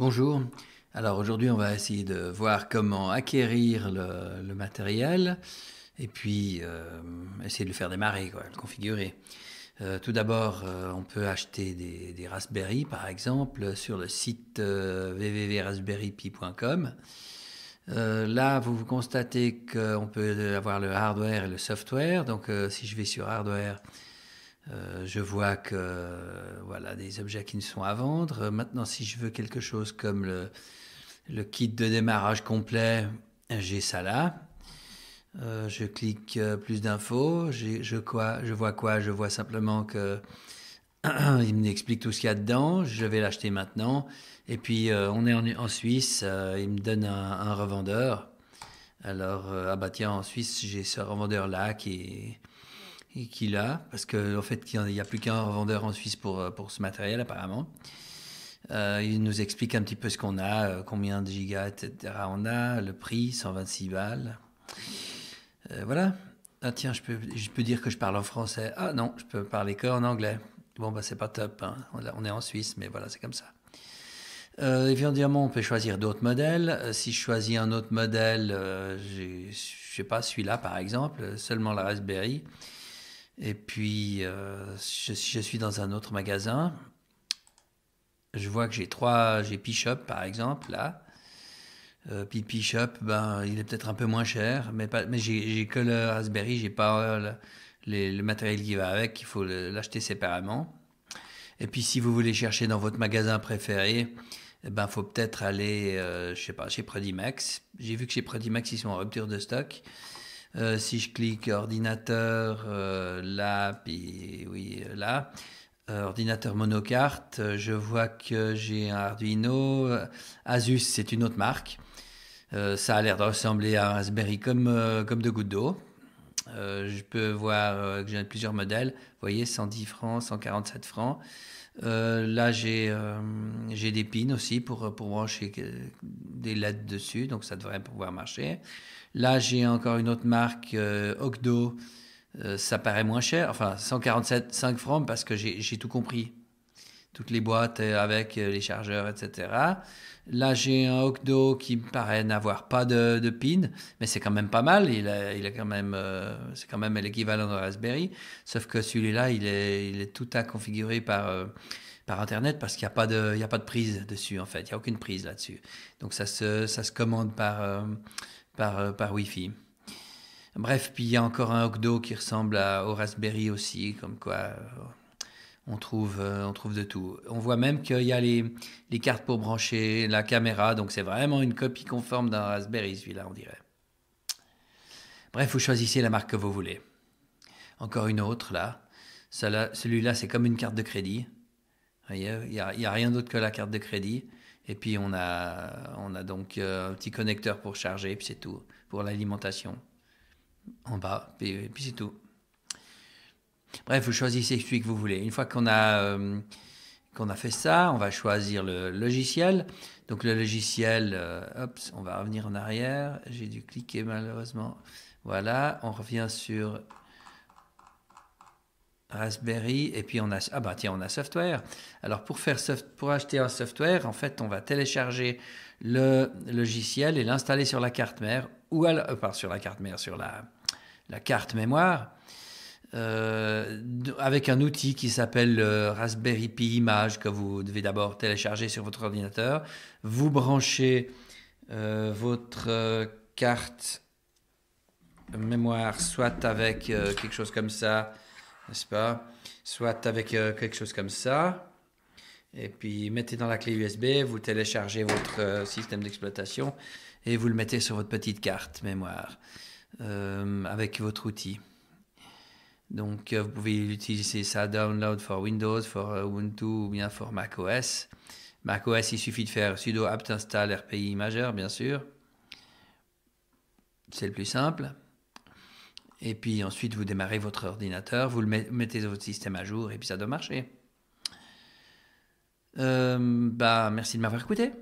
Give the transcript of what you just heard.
Bonjour. Alors aujourd'hui, on va essayer de voir comment acquérir le, matériel et puis euh, essayer de le faire démarrer, le configurer. Euh, tout d'abord, euh, on peut acheter des, Raspberry, par exemple, sur le site www.raspberrypi.com. là, vous constatez qu'on peut avoir le hardware et le software. Donc, si je vais sur hardware, euh, je vois que euh, voilà des objets qui ne sont à vendre. Maintenant, si je veux quelque chose comme le, kit de démarrage complet, j'ai ça là. Euh, je clique plus d'infos. Je, je vois quoi Je vois simplement que il m'explique tout ce qu'il y a dedans. Je vais l'acheter maintenant. Et puis on est en, en Suisse. il me donne un, un revendeur. Alors ah bah tiens en Suisse j'ai ce revendeur là qui est et qu'il a, parce qu'en en fait, il n'y a plus qu'un revendeur en Suisse pour, euh, pour ce matériel apparemment. Euh, il nous explique un petit peu ce qu'on a, euh, combien de gigas, etc. On a le prix, 126 balles. voilà. Ah tiens, je peux, je peux dire que je parle en français. Ah non, je peux parler qu'en anglais. Bon, bah c'est pas top. Hein. On, est en Suisse, mais voilà, c'est comme ça. évidemment, on peut choisir d'autres modèles. si je choisis un autre modèle, je sais pas, celui-là par exemple, seulement la Raspberry. Et puis, euh, si je, suis dans un autre magasin. Je vois que j'ai trois, j'ai P-Shop par exemple, là. Euh, puis P-Shop, ben, il est peut-être un peu moins cher, mais, mais j'ai que le Raspberry, j'ai pas le, matériel qui va avec, il faut l'acheter séparément. Et puis, si vous voulez chercher dans votre magasin préféré, il eh ben, faut peut-être aller, euh, je sais pas, chez Prodimax. J'ai vu que chez Prodimax, ils sont en rupture de stock. Euh, si je clique ordinateur euh, là, puis oui, là, euh, ordinateur monocarte, je vois que j'ai un Arduino. Asus, c'est une autre marque. ça a l'air de ressembler à un Raspberry comme, comme de gouttes d'eau. je peux voir que j'ai plusieurs modèles. Vous voyez, 110 francs, 147 francs. là, j'ai des pins aussi pour, pour brancher des lettres dessus, donc ça devrait pouvoir marcher. Là, j'ai encore une autre marque, euh, euh ça paraît moins cher, enfin 147, 5 francs parce que j'ai tout compris. Toutes les boîtes euh, avec euh, les chargeurs, etc. Là, j'ai un Okdo qui paraît n'avoir pas de, pin, mais c'est quand même pas mal. Il, a, quand même, c'est quand même l'équivalent de Raspberry, sauf que celui-là, il est, il est, tout à configurer par Internet parce qu'il n'y a, pas de, il y a pas de prise dessus, en fait. Il n'y a aucune prise là-dessus. Donc ça se, ça se commande par, euh, par, euh, par wi Bref, puis il y a encore un Octo qui ressemble à, au Raspberry aussi, comme quoi euh, on trouve, on trouve de tout. On voit même qu'il y a les, les cartes pour brancher la caméra, donc c'est vraiment une copie conforme d'un Raspberry, celui-là, on dirait. Bref, vous choisissez la marque que vous voulez. Encore une autre, là. Celui-là, c'est comme une carte de crédit. Il n'y a, rien d'autre que la carte de crédit. Et puis on a, on a donc euh, un petit connecteur pour charger, puis c'est tout, pour l'alimentation. En bas, puis, puis c'est tout. Bref, vous choisissez celui que vous voulez. Une fois qu'on a, euh, a fait ça, on va choisir le logiciel. Donc le logiciel, euh, on va revenir en arrière. J'ai dû cliquer malheureusement. Voilà, on revient sur Raspberry, et puis on a, ah bah tiens, on a software. Alors pour, faire pour acheter un software, en fait, on va télécharger le logiciel et l'installer sur la carte mère, ou à euh, sur la carte mère, sur la, la carte mémoire, euh, avec un outil qui s'appelle Raspberry Pi Image, que vous devez d'abord télécharger sur votre ordinateur. Vous branchez euh, votre carte mémoire, soit avec quelque chose comme ça, n'est-ce pas Soit avec euh, quelque chose comme ça. Et puis, mettez dans la clé USB, vous téléchargez votre euh, système d'exploitation et vous le mettez sur votre petite carte mémoire euh, avec votre outil. Donc, vous pouvez utiliser ça download for Windows, for Ubuntu ou bien for mac os il suffit de faire sudo apt install RPI majeur, bien sûr. C'est le plus simple. Et puis ensuite, vous démarrez votre ordinateur, vous le mettez votre système à jour et puis ça doit marcher. Euh, bah, merci de m'avoir écouté.